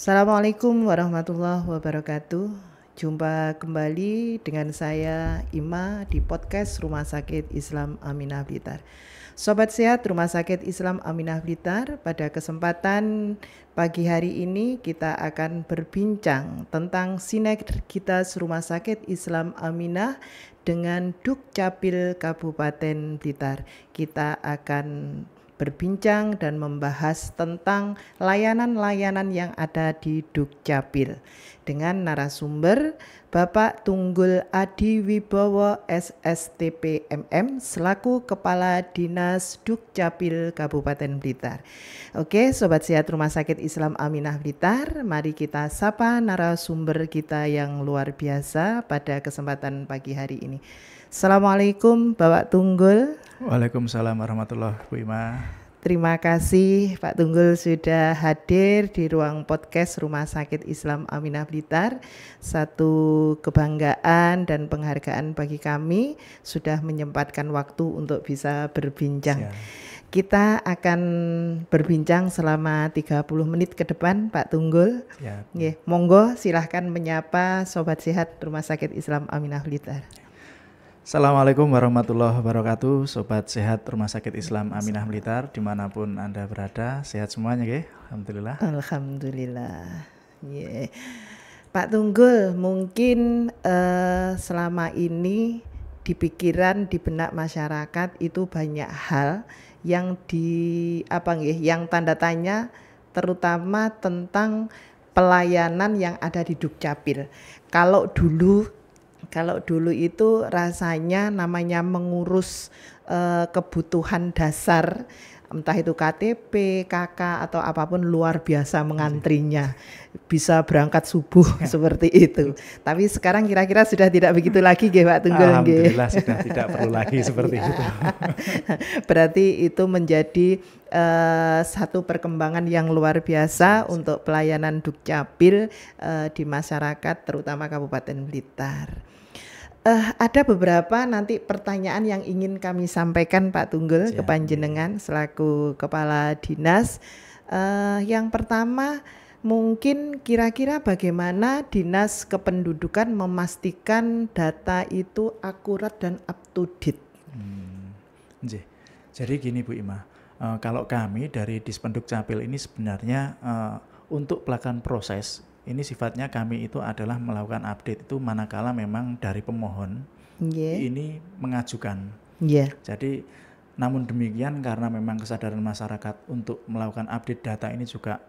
Assalamualaikum warahmatullahi wabarakatuh. Jumpa kembali dengan saya Ima di podcast Rumah Sakit Islam Aminah Blitar. Sobat Sehat Rumah Sakit Islam Aminah Blitar, pada kesempatan pagi hari ini kita akan berbincang tentang sinergitas Rumah Sakit Islam Aminah dengan Dukcapil Kabupaten Blitar. Kita akan berbincang dan membahas tentang layanan-layanan yang ada di Dukcapil dengan narasumber Bapak Tunggul Adi Wibowo SSTP selaku Kepala Dinas Dukcapil Kabupaten Blitar. Oke, sobat sehat Rumah Sakit Islam Aminah Blitar, mari kita sapa narasumber kita yang luar biasa pada kesempatan pagi hari ini. Assalamualaikum Bapak Tunggul. Waalaikumsalam warahmatullahi wabarakatuh. Terima kasih Pak Tunggul sudah hadir di ruang podcast Rumah Sakit Islam Aminah Blitar. Satu kebanggaan dan penghargaan bagi kami sudah menyempatkan waktu untuk bisa berbincang. Siap. Kita akan berbincang selama 30 menit ke depan Pak Tunggul. Ya. monggo silahkan menyapa Sobat Sehat Rumah Sakit Islam Aminah Blitar. Assalamualaikum warahmatullahi wabarakatuh Sobat Sehat Rumah Sakit Islam Aminah Militar Dimanapun Anda berada Sehat semuanya ke? Alhamdulillah Alhamdulillah yeah. Pak Tunggul mungkin uh, selama ini di pikiran di benak masyarakat itu banyak hal yang di apa nggih yang tanda tanya terutama tentang pelayanan yang ada di Dukcapil. Kalau dulu kalau dulu itu rasanya namanya mengurus uh, kebutuhan dasar entah itu KTP, KK atau apapun luar biasa mengantrinya. Bisa berangkat subuh ya. seperti itu. Tapi sekarang kira-kira sudah tidak begitu lagi nggih Pak Tunggul Alhamdulillah sudah tidak perlu lagi seperti ya. itu. Iya. Berarti itu menjadi uh, satu perkembangan yang luar biasa yes. untuk pelayanan Dukcapil uh, di masyarakat terutama Kabupaten Blitar. Uh, ada beberapa nanti pertanyaan yang ingin kami sampaikan Pak Tunggul ya. ke Panjenengan selaku Kepala Dinas. Uh, yang pertama mungkin kira-kira bagaimana Dinas Kependudukan memastikan data itu akurat dan up to date. Hmm. Jadi gini Bu Ima, uh, kalau kami dari Dispenduk Capil ini sebenarnya uh, untuk pelakon proses ini sifatnya kami itu adalah melakukan update itu manakala memang dari pemohon yeah. ini mengajukan. Yeah. Jadi namun demikian karena memang kesadaran masyarakat untuk melakukan update data ini juga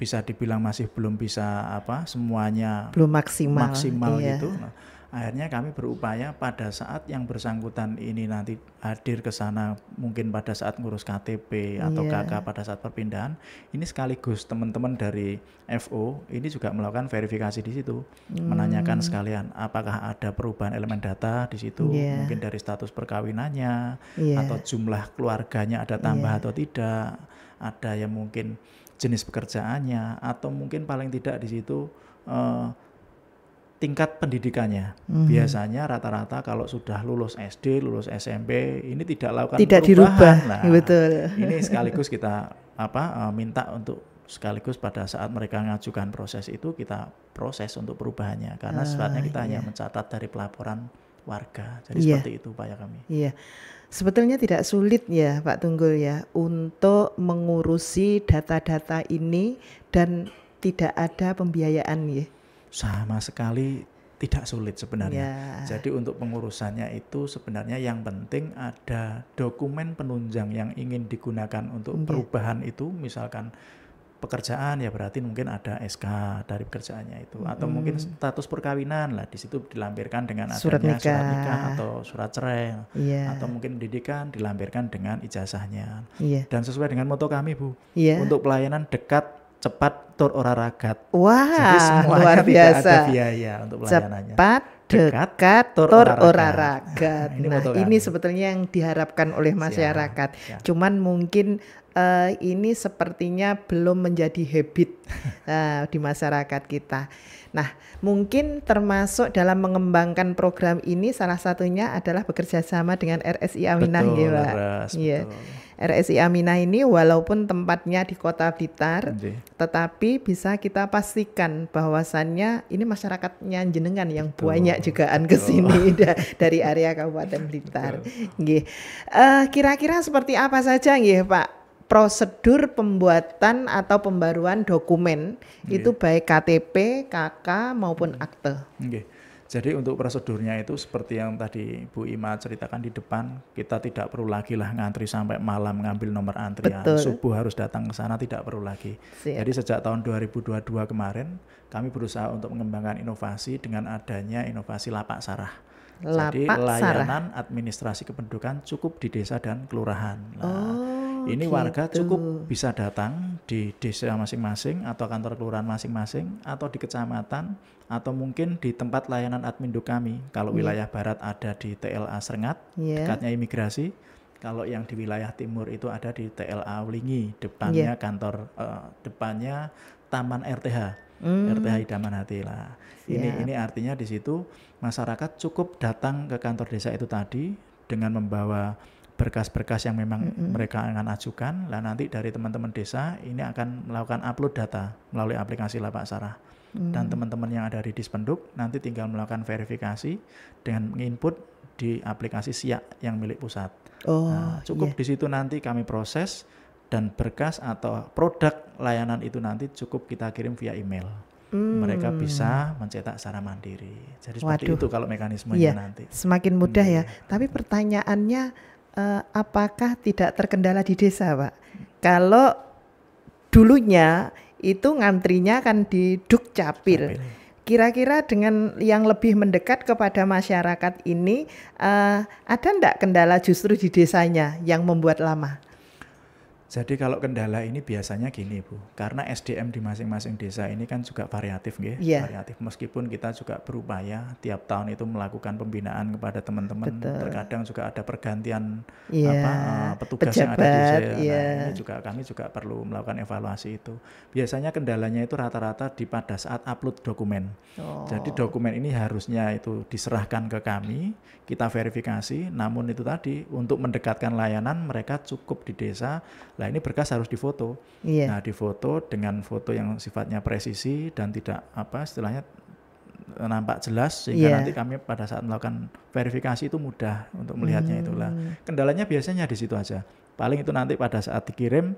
bisa dibilang masih belum bisa apa semuanya belum maksimal maksimal iya. gitu. Nah, Akhirnya kami berupaya pada saat yang bersangkutan ini nanti hadir ke sana mungkin pada saat ngurus KTP atau yeah. KK pada saat perpindahan, ini sekaligus teman-teman dari FO ini juga melakukan verifikasi di situ, mm. menanyakan sekalian apakah ada perubahan elemen data di situ, yeah. mungkin dari status perkawinannya yeah. atau jumlah keluarganya ada tambah yeah. atau tidak, ada yang mungkin jenis pekerjaannya atau mungkin paling tidak di situ uh, tingkat pendidikannya. Mm-hmm. Biasanya rata-rata kalau sudah lulus SD, lulus SMP, ini tidak lakukan tidak perubahan. dirubah. Nah, betul. Ini sekaligus kita apa e, minta untuk sekaligus pada saat mereka mengajukan proses itu kita proses untuk perubahannya karena ah, sebenarnya kita iya. hanya mencatat dari pelaporan warga. Jadi iya. seperti itu upaya kami. Iya. Sebetulnya tidak sulit ya Pak Tunggul ya untuk mengurusi data-data ini dan tidak ada pembiayaan ya sama sekali tidak sulit sebenarnya. Yeah. Jadi untuk pengurusannya itu sebenarnya yang penting ada dokumen penunjang yang ingin digunakan untuk yeah. perubahan itu misalkan pekerjaan ya berarti mungkin ada SK dari pekerjaannya itu atau hmm. mungkin status perkawinan lah di situ dilampirkan dengan adanya surat nikah, surat nikah atau surat cerai yeah. atau mungkin pendidikan dilampirkan dengan ijazahnya yeah. dan sesuai dengan moto kami bu yeah. untuk pelayanan dekat cepat tur ora ragat. Wah, Jadi luar biasa. ada biaya untuk pelayanannya. Cepat, dekat, dekat tur, tur ora Nah, ini, nah, ini sebetulnya yang diharapkan oleh masyarakat. Ya, ya. Cuman mungkin uh, ini sepertinya belum menjadi habit uh, di masyarakat kita. Nah, mungkin termasuk dalam mengembangkan program ini salah satunya adalah bekerja sama dengan RSI Aminah ya, Pak. ya. Betul. RSI Aminah ini walaupun tempatnya di kota Blitar, tetapi bisa kita pastikan bahwasannya ini masyarakatnya jenengan yang Betul. banyak jugaan ke sini dari area Kabupaten Blitar. Nggih. Uh, kira-kira seperti apa saja nggih, Pak? prosedur pembuatan atau pembaruan dokumen itu baik KTP, KK maupun akte. Okay. Jadi untuk prosedurnya itu seperti yang tadi Bu Ima ceritakan di depan, kita tidak perlu lagi lah ngantri sampai malam ngambil nomor antrian. Betul. Subuh harus datang ke sana tidak perlu lagi. Siap. Jadi sejak tahun 2022 kemarin kami berusaha untuk mengembangkan inovasi dengan adanya inovasi lapak sarah. Lapak Jadi layanan sarah. administrasi kependudukan cukup di desa dan kelurahan. Nah, oh ini gitu. warga cukup bisa datang di desa masing-masing atau kantor kelurahan masing-masing atau di kecamatan atau mungkin di tempat layanan admin kami. Kalau yeah. wilayah barat ada di TLA Serengat, yeah. dekatnya imigrasi. Kalau yang di wilayah timur itu ada di TLA Wlingi, depannya yeah. kantor uh, depannya Taman RTH. Mm. RTH Idaman Hati lah. Ini ini artinya di situ masyarakat cukup datang ke kantor desa itu tadi dengan membawa berkas-berkas yang memang mm-hmm. mereka akan ajukan. Lah nanti dari teman-teman desa ini akan melakukan upload data melalui aplikasi Lapak Sarah. Mm. Dan teman-teman yang ada di Dispenduk nanti tinggal melakukan verifikasi dengan menginput di aplikasi SIAK yang milik pusat. Oh, nah, cukup yeah. di situ nanti kami proses dan berkas atau produk layanan itu nanti cukup kita kirim via email. Hmm. Mereka mm. bisa mencetak secara mandiri. Jadi seperti Waduh. itu kalau mekanismenya iya, nanti. Semakin mudah hmm. ya. Iya. Tapi pertanyaannya uh, apakah tidak terkendala di desa, Pak? Kalau dulunya itu ngantrinya kan di Dukcapil. Kira-kira dengan yang lebih mendekat kepada masyarakat ini, uh, ada enggak kendala justru di desanya yang membuat lama? Jadi kalau kendala ini biasanya gini Bu, karena SDM di masing-masing desa ini kan juga variatif ya, yeah. variatif meskipun kita juga berupaya tiap tahun itu melakukan pembinaan kepada teman-teman, terkadang juga ada pergantian yeah. apa eh, petugas Pejabat, yang ada di desa. Yeah. Nah, ini iya. juga kami juga perlu melakukan evaluasi itu. Biasanya kendalanya itu rata-rata di pada saat upload dokumen. Oh. Jadi dokumen ini harusnya itu diserahkan ke kami, kita verifikasi, namun itu tadi untuk mendekatkan layanan mereka cukup di desa lah ini berkas harus difoto. Iya. Nah difoto dengan foto yang sifatnya presisi dan tidak apa istilahnya nampak jelas sehingga yeah. nanti kami pada saat melakukan verifikasi itu mudah untuk melihatnya hmm. itulah. Kendalanya biasanya di situ aja. Paling itu nanti pada saat dikirim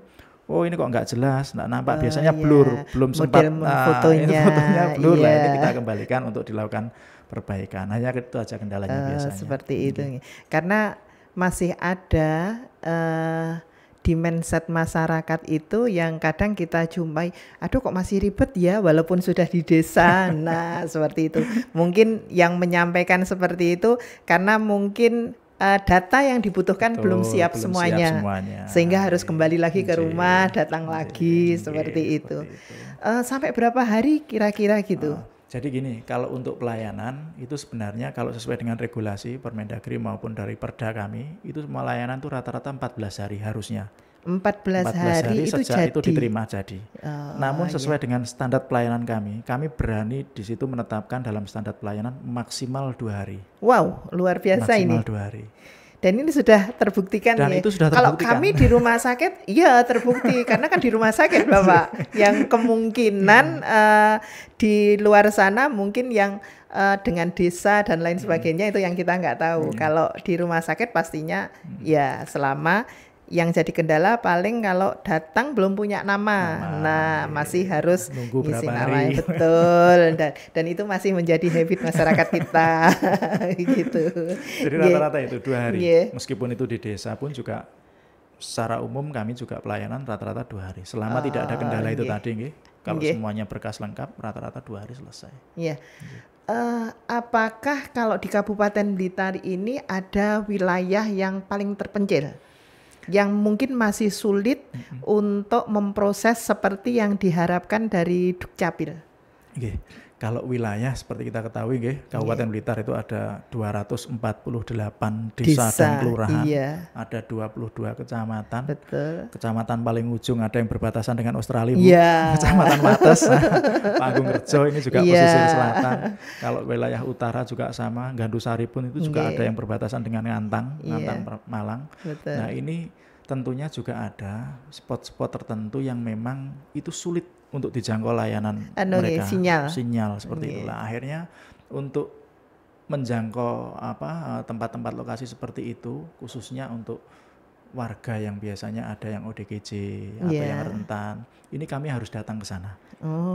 oh ini kok nggak jelas, nggak nampak. Oh, Biasanya iya. blur, belum Model sempat nah, fotonya, ini fotonya blur yeah. lah. Ini iya. kita kembalikan untuk dilakukan perbaikan. Hanya itu aja kendalanya uh, biasanya. Seperti iya. itu, hmm. karena masih ada uh, di mindset masyarakat itu yang kadang kita jumpai, aduh kok masih ribet ya walaupun sudah di desa. Nah, seperti itu. Mungkin yang menyampaikan seperti itu karena mungkin uh, data yang dibutuhkan Betul, belum siap belum semuanya. Siap semuanya. Sehingga Ayy. harus kembali lagi ke rumah, datang Ayy. lagi Ayy. seperti itu. Seperti itu. Uh, sampai berapa hari kira-kira gitu? Uh jadi gini, kalau untuk pelayanan itu sebenarnya kalau sesuai dengan regulasi Permendagri maupun dari Perda kami, itu semua layanan itu rata-rata 14 hari harusnya. 14, 14 hari, hari itu jadi. itu diterima jadi. Oh, Namun iya. sesuai iya. dengan standar pelayanan kami, kami berani di situ menetapkan dalam standar pelayanan maksimal dua hari. Wow, luar biasa maksimal ini. Maksimal dua hari. Dan ini sudah terbuktikan Dan ya. itu sudah terbuktikan. Kalau kami di rumah sakit, iya terbukti karena kan di rumah sakit Bapak yang kemungkinan uh, di luar sana mungkin yang uh, dengan desa dan lain hmm. sebagainya itu yang kita nggak tahu. Hmm. Kalau di rumah sakit pastinya hmm. ya selama yang jadi kendala paling kalau datang belum punya nama. nama nah, ya. masih harus Nunggu ngisi nama. Hari. Betul. dan dan itu masih menjadi habit masyarakat kita gitu. Jadi iya. rata-rata yeah. itu dua hari. Yeah. Meskipun itu di desa pun juga secara umum kami juga pelayanan rata-rata dua hari. Selama oh, tidak ada kendala yeah. itu iya. tadi, nggih. Kalau yeah. semuanya berkas lengkap, rata-rata dua hari selesai. Iya. Yeah. yeah. Uh, apakah kalau di Kabupaten Blitar ini ada wilayah yang paling terpencil? yang mungkin masih sulit mm-hmm. untuk memproses seperti yang diharapkan dari Dukcapil. Okay kalau wilayah seperti kita ketahui nggih, iya. Kabupaten yeah. Blitar itu ada 248 desa, desa dan kelurahan. Iya. Ada 22 kecamatan. Betul. Kecamatan paling ujung ada yang berbatasan dengan Australia, yeah. Kecamatan Mates, Panggung Rejo ini juga yeah. posisi selatan. Kalau wilayah utara juga sama, Gandusari pun itu juga yeah. ada yang berbatasan dengan Ngantang, yeah. Iya. Malang. Betul. Nah, ini tentunya juga ada spot-spot tertentu yang memang itu sulit untuk dijangkau layanan anu, mereka sinyal sinyal seperti okay. itulah akhirnya untuk menjangkau apa eh, tempat-tempat lokasi seperti itu khususnya untuk warga yang biasanya ada yang ODGJ yeah. atau yang iya. rentan ini kami harus datang ke sana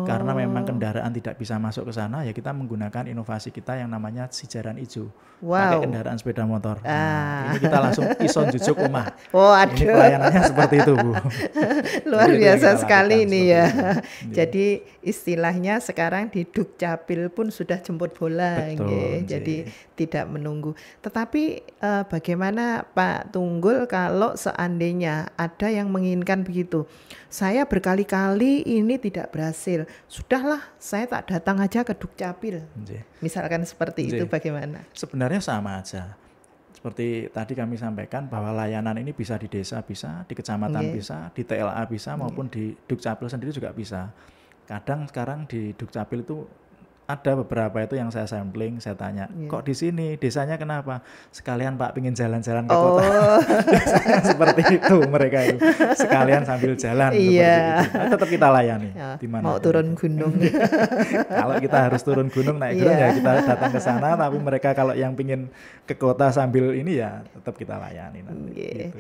karena memang oh. kendaraan tidak bisa masuk ke sana, ya kita menggunakan inovasi kita yang namanya si jaran hijau. Wow. Pakai kendaraan sepeda motor. Nah, ah. Nah, ini kita langsung ison jujuk rumah. Oh, aduh. Ini pelayanannya seperti itu, Bu. Luar Jadi biasa sekali ini ya. Jadi istilahnya sekarang di Dukcapil pun sudah jemput bola. Betul. Jadi tidak menunggu. Tetapi eh, bagaimana Pak Tunggul kalau seandainya ada yang menginginkan begitu? Saya berkali-kali ini tidak berhasil. Sudahlah, saya tak datang aja ke Dukcapil. Misalkan seperti Jee. itu bagaimana? Sebenarnya sama aja. Seperti tadi kami sampaikan bahwa layanan ini bisa di desa bisa, di kecamatan Jee. bisa, di TLA bisa maupun di Dukcapil sendiri juga bisa. Kadang sekarang di Dukcapil itu ada beberapa itu yang saya sampling, saya tanya, yeah. kok di sini desanya kenapa? Sekalian Pak pingin jalan-jalan ke oh. kota. seperti itu mereka itu. Sekalian sambil jalan yeah. seperti iya. itu. Nah, tetap kita layani. Ya, di mana Mau turun gunung. kalau kita harus turun gunung naik gunung yeah. ya iya. kita datang ke sana, tapi mereka kalau yang pingin ke kota sambil ini ya tetap kita layani nanti. Yeah. Gitu.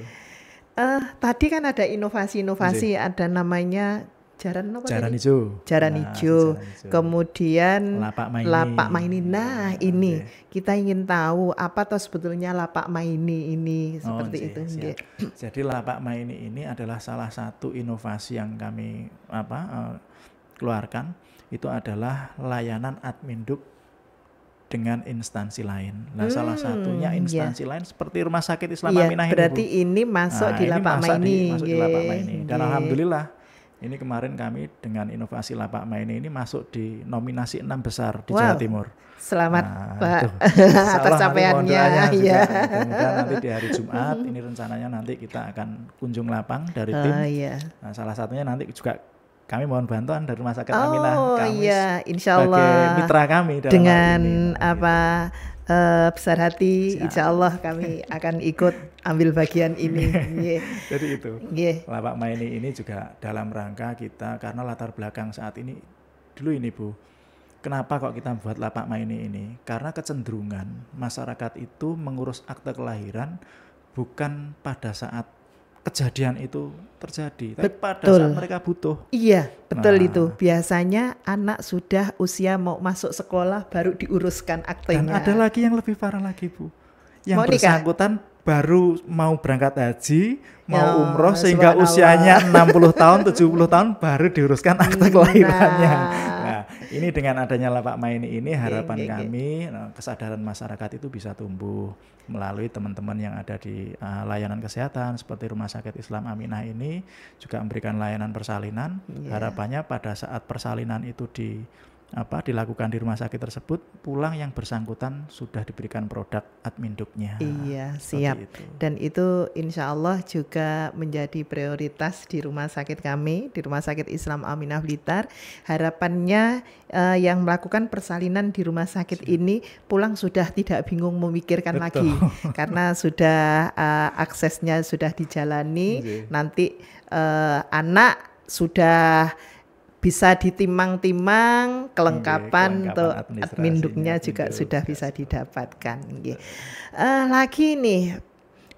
Uh, tadi kan ada inovasi-inovasi, iya. ada namanya Jaran apa Jaran hijau. Jaran hijau. Iya, Kemudian Lapak Maini. Lapak Maini. Nah, ini kita ingin tahu apa toh sebetulnya Lapak Maini ini oh, seperti oh, itu. Siap. Jadi Lapak Maini ini adalah salah satu inovasi yang kami apa uh, keluarkan itu adalah layanan adminduk dengan instansi lain. Nah, hmm, salah satunya iya. instansi yeah. lain seperti Rumah Sakit Islam yeah, Aminah Berarti ini, Bu. ini masuk nah, di Lapak ini. Di, masuk yeah, di Lapak ini. Dan yeah. alhamdulillah ini kemarin kami dengan inovasi lapak main ini masuk di nominasi enam besar di wow. Jawa Timur. Selamat nah, Pak atas capaiannya. Ya. Kemudian iya. nanti di hari Jumat ini rencananya nanti kita akan kunjung lapang dari ah, tim. Uh, iya. yeah. nah, salah satunya nanti juga kami mohon bantuan dari Rumah Sakit oh, Aminah Kamis iya, insya Allah. sebagai mitra kami dalam dengan ini. apa uh, besar hati Siap. insya Allah kami akan ikut ambil bagian ini yeah. jadi itu yeah. lapak maini ini juga dalam rangka kita karena latar belakang saat ini dulu ini Bu Kenapa kok kita buat lapak maini ini? Karena kecenderungan masyarakat itu mengurus akte kelahiran bukan pada saat kejadian itu terjadi. Tapi betul. pada saat mereka butuh. Iya, betul nah. itu. Biasanya anak sudah usia mau masuk sekolah baru diuruskan aktenya. Dan ada lagi yang lebih parah lagi, Bu. Yang mau bersangkutan nikah? baru mau berangkat haji, mau oh, umroh sehingga usianya enam 60 tahun, 70 tahun baru diuruskan akte nah. kelahirannya. Nah, ini dengan adanya lapak main ini harapan kami eh, kesadaran masyarakat itu bisa tumbuh melalui teman-teman yang ada di uh, layanan kesehatan seperti Rumah Sakit Islam Aminah ini juga memberikan layanan persalinan. Yeah. Harapannya pada saat persalinan itu di apa dilakukan di rumah sakit tersebut pulang yang bersangkutan sudah diberikan produk admin adminduknya iya siap itu. dan itu insya Allah juga menjadi prioritas di rumah sakit kami di rumah sakit Islam Aminah Blitar harapannya uh, yang melakukan persalinan di rumah sakit siap. ini pulang sudah tidak bingung memikirkan Betul. lagi karena sudah uh, aksesnya sudah dijalani okay. Iya. nanti uh, anak sudah bisa ditimang-timang iya, kelengkapan untuk admin duknya juga sudah bisa didapatkan. Uh, lagi nih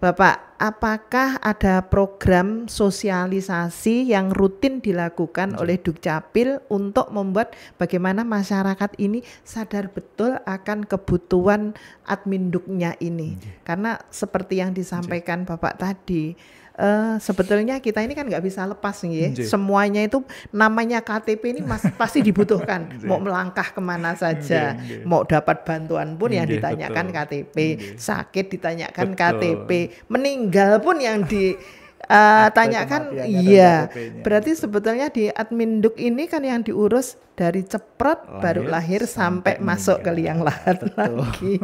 Bapak, apakah ada program sosialisasi yang rutin dilakukan iya. oleh Dukcapil untuk membuat bagaimana masyarakat ini sadar betul akan kebutuhan admin Duknya ini? Iya. Karena seperti yang disampaikan Bapak tadi, uh, sebetulnya kita ini kan nggak bisa lepas nih ya. Semuanya itu namanya KTP ini mas, pasti dibutuhkan. mau melangkah kemana saja, Jee. mau dapat bantuan pun yang ditanyakan Betul. KTP, Jee. sakit ditanyakan Betul. KTP, meninggal pun yang di uh, eh, tanyakan ya, iya berarti sebetulnya di admin duk ini kan yang diurus dari ceprot lahir, baru lahir sampai, sampai masuk ke liang lahat lagi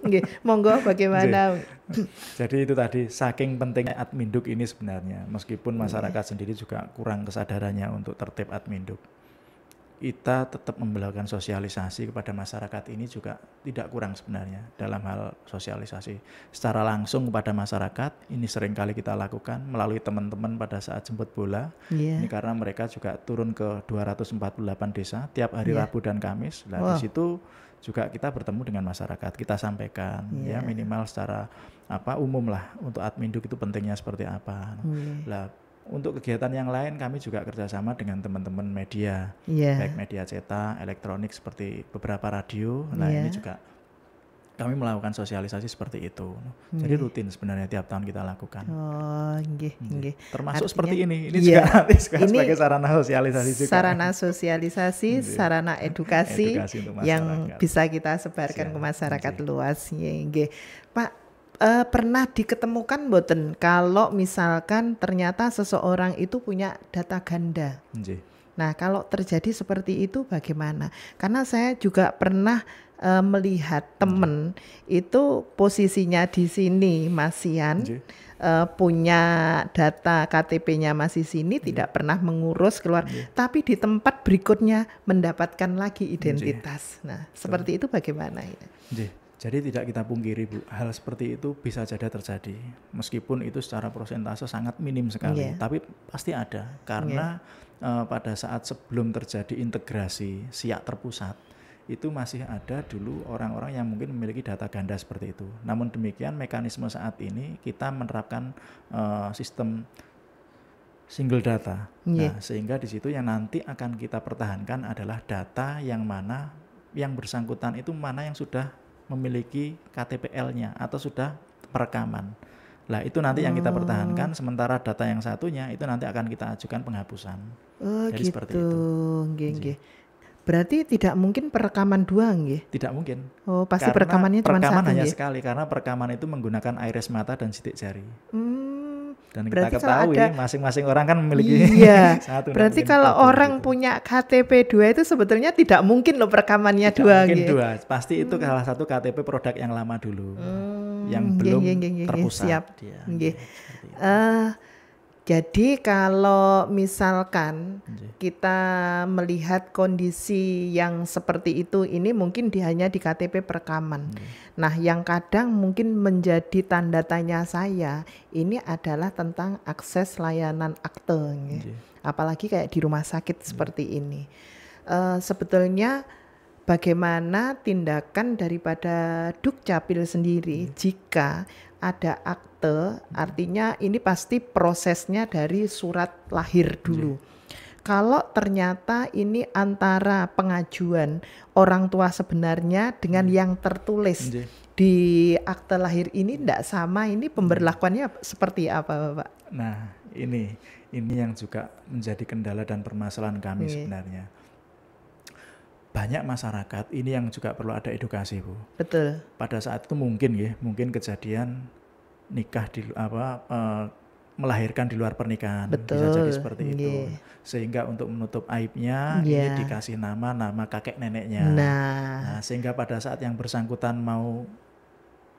monggo bagaimana jadi, jadi itu tadi saking pentingnya admin duk ini sebenarnya meskipun iya. masyarakat yeah. sendiri juga kurang kesadarannya untuk tertib admin duk kita tetap membelakukan sosialisasi kepada masyarakat ini juga tidak kurang sebenarnya dalam hal sosialisasi secara langsung kepada masyarakat ini sering kali kita lakukan melalui teman-teman pada saat jemput bola yeah. ini karena mereka juga turun ke 248 desa tiap hari yeah. Rabu dan Kamis nah wow. di situ juga kita bertemu dengan masyarakat kita sampaikan yeah. ya iya. minimal secara apa umum lah untuk adminduk itu pentingnya seperti apa yeah. lah untuk kegiatan yang lain kami juga kerjasama dengan teman-teman media yeah. baik media cetak, elektronik seperti beberapa radio. Nah yeah. ini iya. juga kami melakukan sosialisasi seperti itu. Hmm. Jadi rutin sebenarnya tiap tahun kita lakukan. Oh, nge, nge. Termasuk Artinya, seperti ini. Ini yeah. juga nanti juga ini sebagai sarana sosialisasi juga. Sarana sosialisasi, sarana edukasi, edukasi yang bisa kita sebarkan Siap, ke masyarakat nge. luas, nge. Pak, uh, pernah diketemukan boten kalau misalkan ternyata seseorang itu punya data ganda. Nji. Nah, kalau terjadi seperti itu bagaimana? Karena saya juga pernah uh, melihat temen itu posisinya di sini Masian uh, eh, punya data KTP-nya masih sini Nji. tidak pernah mengurus keluar, tapi di tempat berikutnya mendapatkan lagi identitas. Nah, seperti itu bagaimana ya? Jadi tidak kita pungkiri Bu, hal seperti itu bisa jadi terjadi. Meskipun itu secara prosentase sangat minim sekali, yeah. tapi pasti ada karena yeah. Iya. uh, pada saat sebelum terjadi integrasi siak terpusat itu masih ada dulu orang-orang yang mungkin memiliki data ganda seperti itu. Namun demikian mekanisme saat ini kita menerapkan uh, sistem single data. Yeah. Nah, iya. sehingga di situ yang nanti akan kita pertahankan adalah data yang mana yang bersangkutan itu mana yang sudah memiliki KTPL-nya atau sudah perekaman. Lah itu nanti yang kita oh. pertahankan sementara data yang satunya itu nanti akan kita ajukan penghapusan. Oh Jadi gitu. seperti itu. Nggih, nggih. Berarti tidak mungkin perekaman dua nggih? Tidak mungkin. Oh, pasti karena perekamannya cuma perekaman satu. Perekaman hanya nge? sekali karena perekaman itu menggunakan iris mata dan sidik jari. Hmm. Dan berarti kita ketahui masing-masing orang kan memiliki iya, satu. Berarti kalau gitu. orang gitu. punya KTP dua itu sebetulnya tidak mungkin loh perekamannya tidak dua. Mungkin gitu. Ya? dua, pasti itu hmm. salah satu KTP produk yang lama dulu, hmm, yang iya, belum yeah, yeah, yeah, iya. terpusat. Siap. Dia, yeah. Iya. Eh, uh, jadi kalau misalkan kita melihat kondisi yang seperti itu, ini mungkin di, hanya di KTP perekaman. Hmm. Nah, yang kadang mungkin menjadi tanda tanya saya ini adalah tentang akses layanan akte, hmm. apalagi kayak di rumah sakit hmm. seperti ini. Uh, sebetulnya bagaimana tindakan daripada Dukcapil sendiri hmm. jika ada akte, hmm. artinya ini pasti prosesnya dari surat lahir iya. dulu. Yeah. Kalau ternyata ini antara pengajuan orang tua sebenarnya dengan yeah. yang tertulis yeah. di akte lahir ini tidak sama, ini pemberlakuannya iya. seperti apa, Bapak? Nah, ini ini yang juga menjadi kendala dan permasalahan kami iya. sebenarnya banyak masyarakat ini yang juga perlu ada edukasi bu. Betul. Pada saat itu mungkin ya, mungkin kejadian nikah di apa e, melahirkan di luar pernikahan Betul. bisa jadi seperti yeah. itu sehingga untuk menutup aibnya yeah. ini iya. dikasih nama nama kakek neneknya nah. nah sehingga pada saat yang bersangkutan mau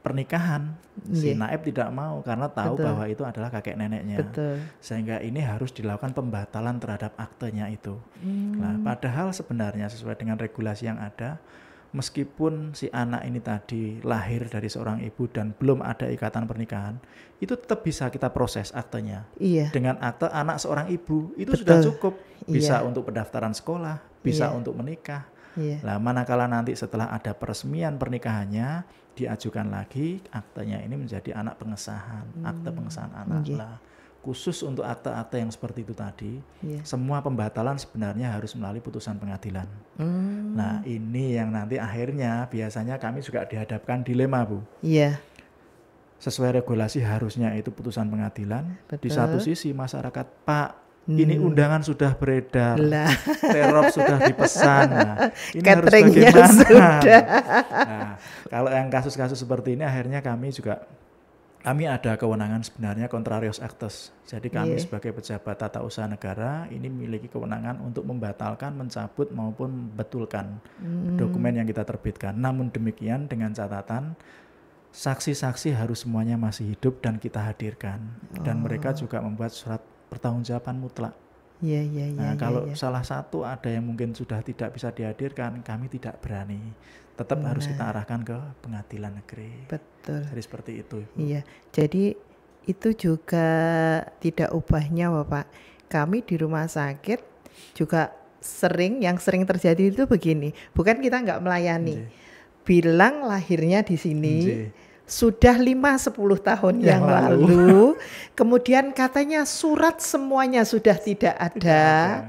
pernikahan si yeah. Naib tidak mau karena tahu Betul. bahwa itu adalah kakek neneknya. Betul. Sehingga ini harus dilakukan pembatalan terhadap aktenya itu. Nah, hmm. Nah, padahal sebenarnya sesuai dengan regulasi yang ada, meskipun si anak ini tadi lahir dari seorang ibu dan belum ada ikatan pernikahan, itu tetap bisa kita proses aktenya. Iya. Dengan akte anak seorang ibu itu Betul. sudah cukup bisa iya. untuk pendaftaran sekolah, bisa iya. untuk menikah. Yeah. Iya. Nah, manakala nanti setelah ada peresmian pernikahannya, diajukan lagi aktanya ini menjadi anak pengesahan, hmm. akte pengesahan anak okay. lah. Khusus untuk akta-akta yang seperti itu tadi, yeah. semua pembatalan sebenarnya harus melalui putusan pengadilan. Hmm. Nah, ini yang nanti akhirnya biasanya kami juga dihadapkan dilema, Bu. Iya. Yeah. Sesuai regulasi harusnya itu putusan pengadilan. Betul. Di satu sisi masyarakat, Pak, Hmm. Ini undangan sudah beredar, nah. terop sudah dipesan. Nah, ini harus bagaimana? Sudah. Nah, kalau yang kasus-kasus seperti ini, akhirnya kami juga kami ada kewenangan sebenarnya contrarios actus. Jadi kami yeah. sebagai pejabat tata usaha negara ini memiliki kewenangan untuk membatalkan, mencabut maupun betulkan hmm. dokumen yang kita terbitkan. Namun demikian dengan catatan saksi-saksi harus semuanya masih hidup dan kita hadirkan. Oh. Dan mereka oh. juga membuat surat pertanggungjawaban mutlak. Ya, ya, ya, nah, iya, kalau ya. salah satu ada yang mungkin sudah tidak bisa dihadirkan, kami tidak berani. Tetap nah. harus kita arahkan ke pengadilan negeri. Betul. Jadi seperti itu. Iya. Jadi itu juga tidak ubahnya, Bapak. Kami di rumah sakit juga sering yang sering terjadi itu begini. Bukan kita nggak melayani. Bilang lahirnya di sini. Nji sudah 5-10 tahun yang, yang lalu. lalu. Kemudian katanya surat semuanya sudah tidak ada.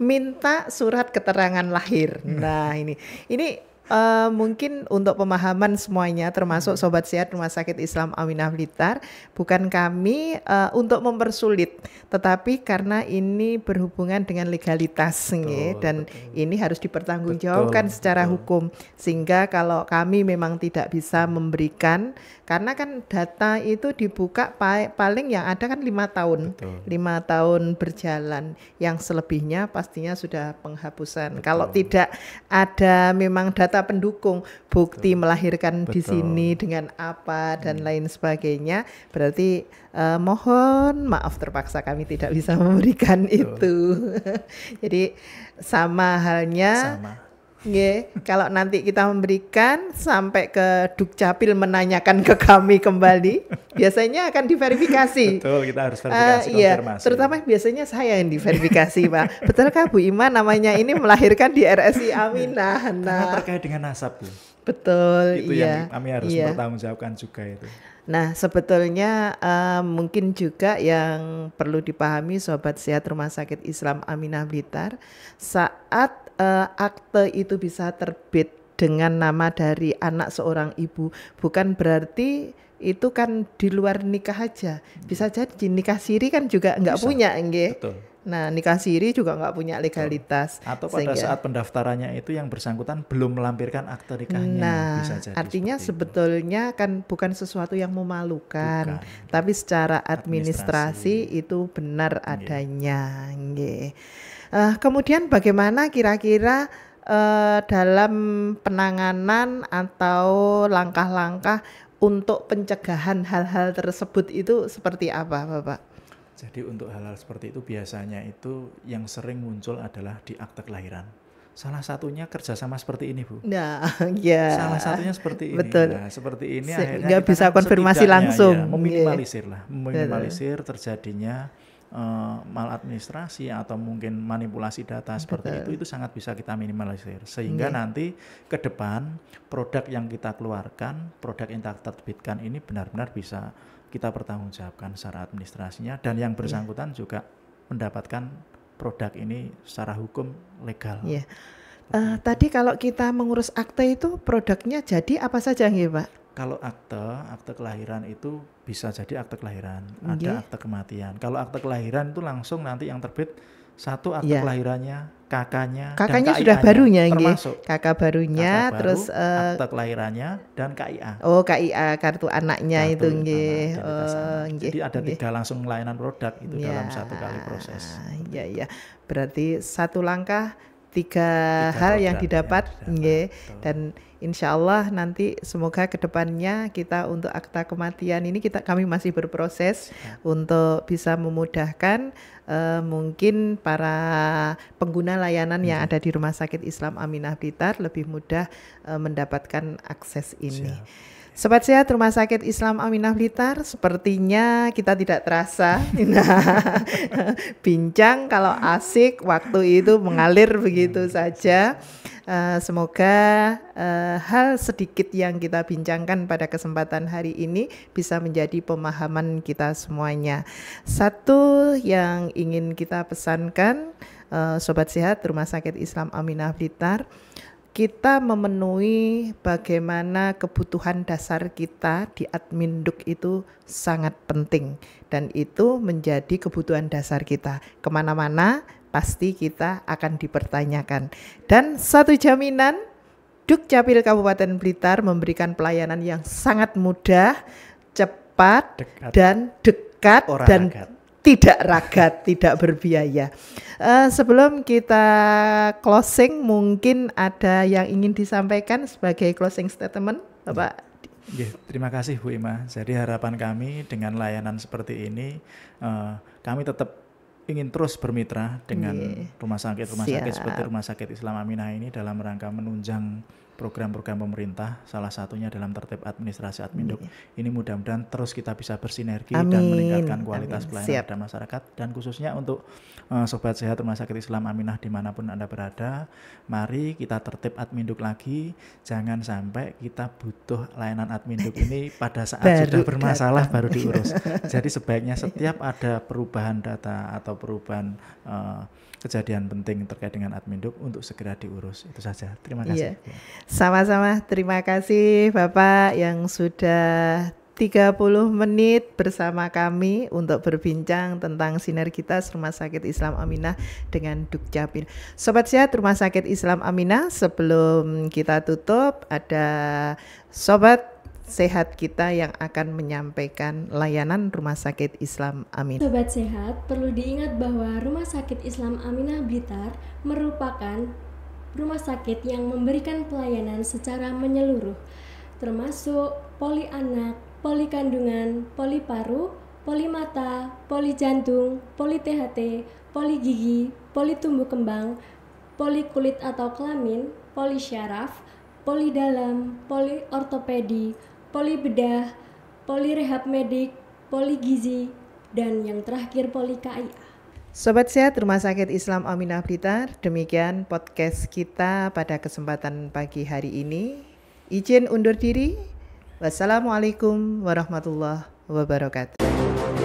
Minta surat keterangan lahir. Hmm. Nah ini, ini Eh, mungkin untuk pemahaman semuanya termasuk sobat sehat Rumah Sakit Islam Aminah Blitar bukan kami uh, untuk mempersulit tetapi karena ini berhubungan dengan legalitas betul, nge, dan betul. ini harus dipertanggungjawabkan betul, secara betul. hukum sehingga kalau kami memang tidak bisa memberikan karena kan data itu dibuka paling yang ada kan lima tahun lima tahun berjalan yang selebihnya pastinya sudah penghapusan betul. kalau tidak ada memang data pendukung bukti Betul. melahirkan Betul. di sini dengan apa dan hmm. lain sebagainya berarti uh, mohon maaf terpaksa kami tidak bisa memberikan Betul. itu jadi sama halnya sama Nge, kalau nanti kita memberikan sampai ke Dukcapil menanyakan ke kami kembali, biasanya akan diverifikasi. Betul, kita harus eh, verifikasi uh, iya, yeah. konfirmasi. Terutama biasanya saya yang diverifikasi, Pak. Betulkah Bu Ima, namanya ini melahirkan di RSI Aminah? Nah, terkait dengan nasab, Bu. Betul, iya. Itu yang iya, kami harus yeah. Iya. bertanggung jawabkan juga itu. Nah, sebetulnya uh, mungkin juga yang perlu dipahami sobat sehat Rumah Sakit Islam Aminah Blitar saat uh, akte itu bisa terbit dengan nama dari anak seorang ibu bukan berarti itu kan di luar nikah aja bisa hmm. jadi nikah siri kan juga nggak punya enggak Nah, nikah siri juga nggak punya legalitas. Atau pada sehingga, saat pendaftarannya itu yang bersangkutan belum melampirkan akte nikahnya. Nah, bisa jadi artinya sebetulnya itu. kan bukan sesuatu yang memalukan, bukan. tapi secara administrasi, administrasi itu benar yeah. adanya. Yeah. Uh, eh, kemudian bagaimana kira-kira uh, dalam penanganan atau langkah-langkah untuk pencegahan hal-hal tersebut itu seperti apa, Bapak? Jadi untuk hal-hal seperti itu biasanya itu yang sering muncul adalah di akte kelahiran. Salah satunya kerjasama seperti ini, Bu. Nah, ya. Salah satunya seperti ini. Betul. Nah, seperti ini Se akhirnya nggak bisa kan konfirmasi langsung. Ya, meminimalisir lah, iya. meminimalisir terjadinya uh, maladministrasi atau mungkin manipulasi data seperti itu itu sangat bisa kita minimalisir sehingga iya. nanti ke depan produk yang kita keluarkan produk yang kita terbitkan ini benar-benar bisa kita pertanggungjawabkan secara administrasinya dan yang iya. bersangkutan yeah. juga mendapatkan produk ini secara hukum legal. Yeah. Iya. Eh, uh, tadi kalau kita mengurus akte itu produknya jadi apa saja nggih, Pak? Kalau akte, akte kelahiran itu bisa jadi akte kelahiran, okay. ada akte kematian. Kalau akte kelahiran itu langsung nanti yang terbit satu akte ya. kelahirannya, kakaknya, kakaknya dan sudah barunya termasuk kakak barunya kakak baru, terus uh, eh, akte kelahirannya dan KIA. Oh, KIA kartu anaknya kartu itu nggih. Oh, anak. Jadi oh, ada tiga langsung layanan produk itu ya. dalam satu kali proses. ya ya Berarti satu langkah tiga, tiga hal yang didapat, ya. didapat. dan insya Allah nanti semoga kedepannya kita untuk akta kematian ini kita kami masih berproses ya. untuk bisa memudahkan uh, mungkin para pengguna layanan ya. yang hmm. ada di Rumah Sakit Islam Aminah Blitar lebih mudah uh, mendapatkan akses ini. Siap. Sobat sehat Rumah Sakit Islam Aminah Blitar, sepertinya kita tidak terasa. Nah, bincang kalau asik waktu itu mengalir begitu saja. Uh, semoga uh, hal sedikit yang kita bincangkan pada kesempatan hari ini bisa menjadi pemahaman kita semuanya. Satu yang ingin kita pesankan, uh, sobat sehat Rumah Sakit Islam Aminah Blitar kita memenuhi bagaimana kebutuhan dasar kita di Admin Duk itu sangat penting dan itu menjadi kebutuhan dasar kita kemana-mana pasti kita akan dipertanyakan dan satu jaminan Duk Capil Kabupaten Blitar memberikan pelayanan yang sangat mudah cepat dekat. dan dekat Orang dan dekat tidak ragat, tidak berbiaya. Uh, sebelum kita closing, mungkin ada yang ingin disampaikan sebagai closing statement, Bapak. Ya, terima kasih Bu Ima. Jadi harapan kami dengan layanan seperti ini, uh, kami tetap ingin terus bermitra dengan iya. rumah sakit rumah sakit seperti rumah sakit Islam Aminah ini dalam rangka menunjang program-program pemerintah, salah satunya dalam tertib administrasi adminduk. Iya. Ini mudah-mudahan terus kita bisa bersinergi Amin. dan meningkatkan kualitas Amin. pelayanan pada masyarakat dan khususnya untuk uh, sobat sehat Rumah Sakit Islam Aminah dimanapun anda berada, mari kita tertib adminduk lagi, jangan sampai kita butuh layanan adminduk ini pada saat baru sudah bermasalah data. baru diurus. Jadi sebaiknya setiap iya. ada perubahan data atau perubahan uh, kejadian penting terkait dengan Adminduk untuk segera diurus. Itu saja. Terima kasih. sama iya. Sama-sama. Terima kasih Bapak yang sudah 30 menit bersama kami untuk berbincang tentang sinergitas Rumah Sakit Islam Aminah dengan Dukcapil. Sobat Sehat Rumah Sakit Islam Aminah, sebelum kita tutup ada sobat sehat kita yang akan menyampaikan layanan Rumah Sakit Islam Aminah. Sobat sehat, perlu diingat bahwa Rumah Sakit Islam Aminah Blitar merupakan rumah sakit yang memberikan pelayanan secara menyeluruh, termasuk poli anak, poli kandungan, poli paru, poli mata, poli jantung, poli THT, poli gigi, poli tumbuh kembang, poli kulit atau kelamin, poli syaraf, poli dalam, poli ortopedi, bedah, polibedah, rehab medik, poli gizi, dan yang terakhir poli kia. Sobat Sehat Rumah Sakit Islam Aminah Blitar, demikian podcast kita pada kesempatan pagi hari ini. Izin undur diri. Wassalamualaikum warahmatullahi wabarakatuh.